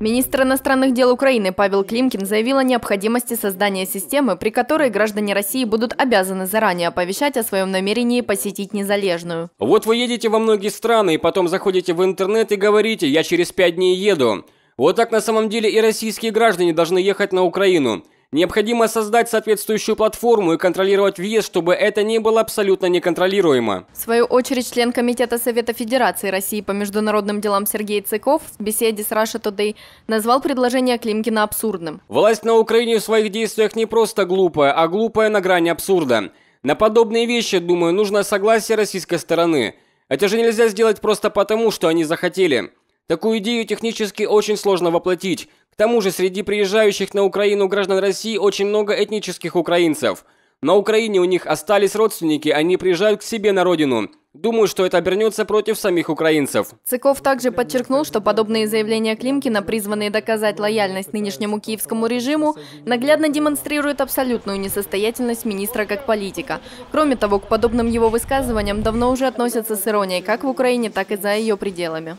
Министр иностранных дел Украины Павел Климкин заявил о необходимости создания системы, при которой граждане России будут обязаны заранее оповещать о своем намерении посетить Незалежную. Вот вы едете во многие страны и потом заходите в интернет и говорите «я через пять дней еду». Вот так на самом деле и российские граждане должны ехать на Украину – Необходимо создать соответствующую платформу и контролировать въезд, чтобы это не было абсолютно неконтролируемо. В свою очередь, член Комитета Совета Федерации России по международным делам Сергей Цыков в беседе с Russia Today назвал предложение Климкина абсурдным. Власть на Украине в своих действиях не просто глупая, а глупая на грани абсурда. На подобные вещи, думаю, нужно согласие российской стороны. Это же нельзя сделать просто потому, что они захотели. Такую идею технически очень сложно воплотить, тому же среди приезжающих на Украину граждан России очень много этнических украинцев. На Украине у них остались родственники, они приезжают к себе на родину. Думаю, что это обернется против самих украинцев. Цыков также подчеркнул, что подобные заявления Климкина, призванные доказать лояльность нынешнему киевскому режиму, наглядно демонстрируют абсолютную несостоятельность министра как политика. Кроме того, к подобным его высказываниям давно уже относятся с иронией как в Украине, так и за ее пределами.